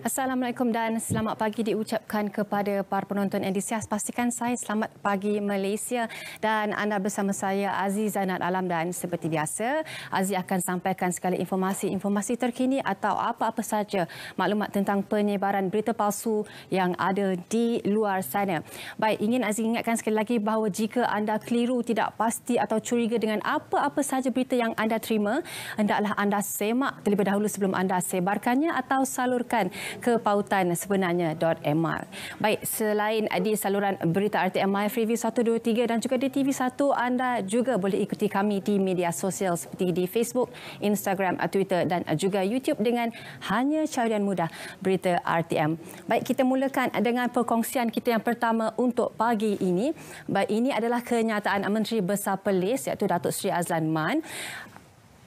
Assalamualaikum dan selamat pagi diucapkan kepada para penonton yang disias. Pastikan saya selamat pagi Malaysia dan anda bersama saya Aziz Zainal Alam dan seperti biasa Aziz akan sampaikan segala informasi-informasi terkini atau apa-apa saja maklumat tentang penyebaran berita palsu yang ada di luar sana. Baik, ingin Aziz ingatkan sekali lagi bahawa jika anda keliru, tidak pasti atau curiga dengan apa-apa saja berita yang anda terima, hendaklah anda semak terlebih dahulu sebelum anda sebarkannya atau salurkan kepautan MR. Baik, selain di saluran berita RTM RTMI, Freeview 123 dan juga di TV1, anda juga boleh ikuti kami di media sosial seperti di Facebook, Instagram, Twitter dan juga YouTube dengan hanya carian mudah berita RTM. Baik, kita mulakan dengan perkongsian kita yang pertama untuk pagi ini. Baik, ini adalah kenyataan Menteri Besar Perlis iaitu Datuk Sri Azlan Man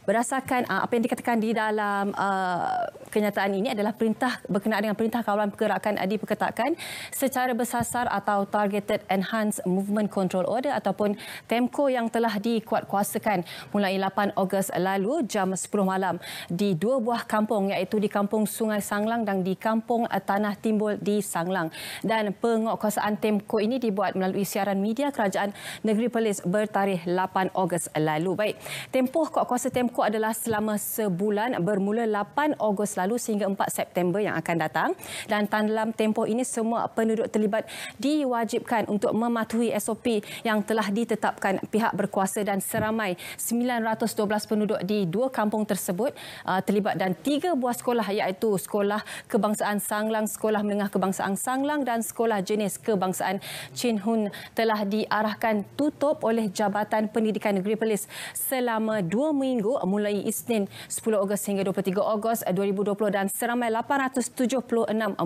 berdasarkan uh, apa yang dikatakan di dalam uh, kenyataan ini adalah perintah berkenaan dengan perintah kawalan pergerakan uh, ah, diperketatkan secara bersasar atau targeted enhanced movement control order ataupun TEMCO yang telah dikuatkuasakan mulai 8 Ogos lalu jam 10 malam di dua buah kampung iaitu di kampung Sungai Sanglang dan di kampung Tanah Timbul di Sanglang dan penguatkuasaan TEMCO ini dibuat melalui siaran media kerajaan negeri Perlis bertarikh 8 Ogos lalu. Baik, tempoh kuatkuasa TEMCO buku adalah selama sebulan bermula 8 Ogos lalu sehingga 4 September yang akan datang dan dalam tempoh ini semua penduduk terlibat diwajibkan untuk mematuhi SOP yang telah ditetapkan pihak berkuasa dan seramai 912 penduduk di dua kampung tersebut uh, terlibat dan tiga buah sekolah iaitu Sekolah Kebangsaan Sanglang, Sekolah Menengah Kebangsaan Sanglang dan Sekolah Jenis Kebangsaan Chin Hun telah diarahkan tutup oleh Jabatan Pendidikan Negeri Perlis selama dua minggu mulai Isnin 10 Ogos sehingga 23 Ogos 2020 dan seramai 876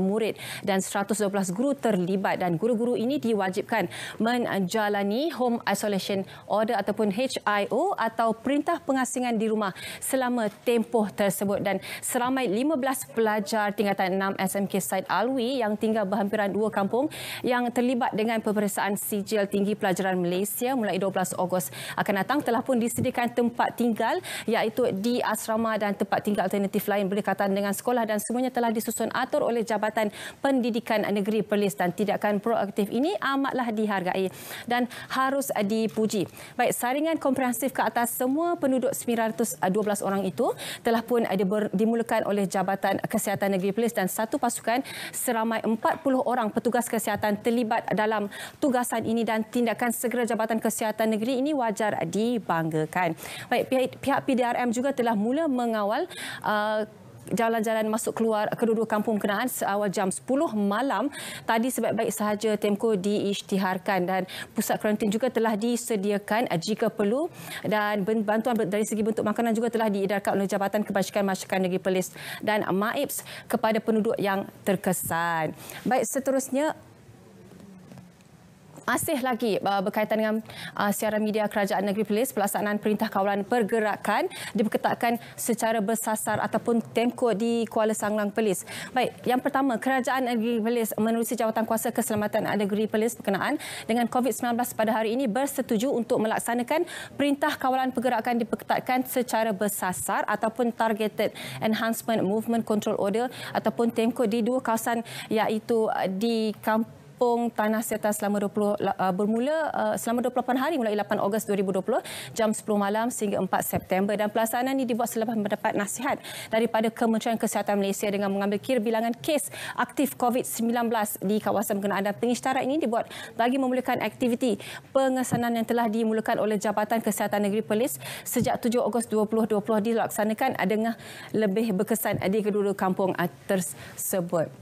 murid dan 112 guru terlibat dan guru-guru ini diwajibkan menjalani home isolation order ataupun HIO atau perintah pengasingan di rumah selama tempoh tersebut dan seramai 15 pelajar tingkatan 6 SMK Said Alwi yang tinggal berhampiran dua kampung yang terlibat dengan peperiksaan sijil tinggi pelajaran Malaysia mulai 12 Ogos akan datang telah pun disediakan tempat tinggal iaitu di asrama dan tempat tinggal alternatif lain berdekatan dengan sekolah dan semuanya telah disusun atur oleh Jabatan Pendidikan Negeri Perlis dan tindakan proaktif ini amatlah dihargai dan harus dipuji. Baik, saringan komprehensif ke atas semua penduduk 912 orang itu telah pun dimulakan oleh Jabatan Kesihatan Negeri Perlis dan satu pasukan seramai 40 orang petugas kesihatan terlibat dalam tugasan ini dan tindakan segera Jabatan Kesihatan Negeri ini wajar dibanggakan. Baik, pihak, pihak PDRM juga telah mula mengawal uh, jalan-jalan masuk keluar kedua-dua kampung kenaan seawal jam 10 malam tadi sebaik-baik sahaja Temko diisytiharkan dan pusat karantin juga telah disediakan jika perlu dan bantuan dari segi bentuk makanan juga telah diedarkan oleh Jabatan Kebajikan Masyarakat Negeri Perlis dan MAIPS kepada penduduk yang terkesan. Baik, seterusnya masih lagi uh, berkaitan dengan uh, siaran media kerajaan negeri Perlis pelaksanaan perintah kawalan pergerakan diperketatkan secara bersasar ataupun tempoh di Kuala Sanglang Perlis. Baik, yang pertama kerajaan negeri Perlis menerusi jawatan kuasa keselamatan negeri Perlis berkenaan dengan COVID-19 pada hari ini bersetuju untuk melaksanakan perintah kawalan pergerakan diperketatkan secara bersasar ataupun targeted enhancement movement control order ataupun tempoh di dua kawasan iaitu uh, di kampung Kampung Tanah Seta selama 20 uh, bermula uh, selama 28 hari mulai 8 Ogos 2020 jam 10 malam sehingga 4 September dan pelaksanaan ini dibuat selepas mendapat nasihat daripada Kementerian Kesihatan Malaysia dengan mengambil kira bilangan kes aktif COVID-19 di kawasan berkenaan dan pengisytiharan ini dibuat bagi memulakan aktiviti pengesanan yang telah dimulakan oleh Jabatan Kesihatan Negeri Perlis sejak 7 Ogos 2020 dilaksanakan dengan lebih berkesan di kedua-dua kampung tersebut.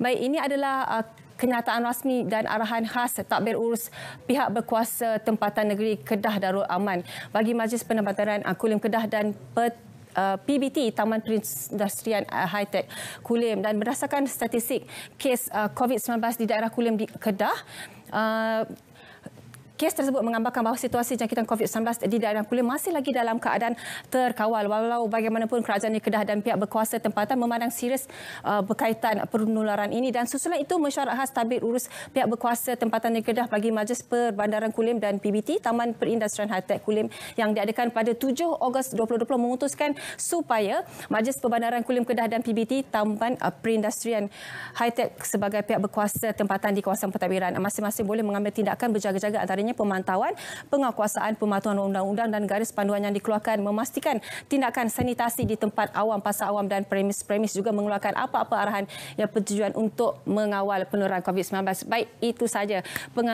Baik, ini adalah uh, kenyataan rasmi dan arahan khas tak urus pihak berkuasa tempatan negeri Kedah Darul Aman bagi Majlis Penempatan ah, Kulim Kedah dan Pet ah, PBT Taman Perindustrian ah, High Tech Kulim dan berdasarkan statistik kes COVID-19 di daerah Kulim di Kedah kes tersebut menggambarkan bahawa situasi jangkitan COVID-19 di daerah Kuala masih lagi dalam keadaan terkawal. Walau bagaimanapun kerajaan di Kedah dan pihak berkuasa tempatan memandang serius uh, berkaitan penularan ini dan susulan itu mesyuarat khas tabir urus pihak berkuasa tempatan di Kedah bagi Majlis Perbandaran Kulim dan PBT Taman Perindustrian Hightech Kulim yang diadakan pada 7 Ogos 2020 memutuskan supaya Majlis Perbandaran Kulim Kedah dan PBT Taman Perindustrian Hightech sebagai pihak berkuasa tempatan di kawasan pentadbiran masing-masing boleh mengambil tindakan berjaga-jaga antaranya sekiranya pemantauan penguasaan pematuhan undang-undang dan garis panduan yang dikeluarkan memastikan tindakan sanitasi di tempat awam, pasar awam dan premis-premis juga mengeluarkan apa-apa arahan yang bertujuan untuk mengawal penularan COVID-19. Baik, itu saja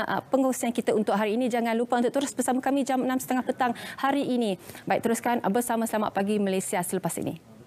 ah, pengurusan kita untuk hari ini. Jangan lupa untuk terus bersama kami jam 6.30 petang hari ini. Baik, teruskan bersama Selamat Pagi Malaysia selepas ini.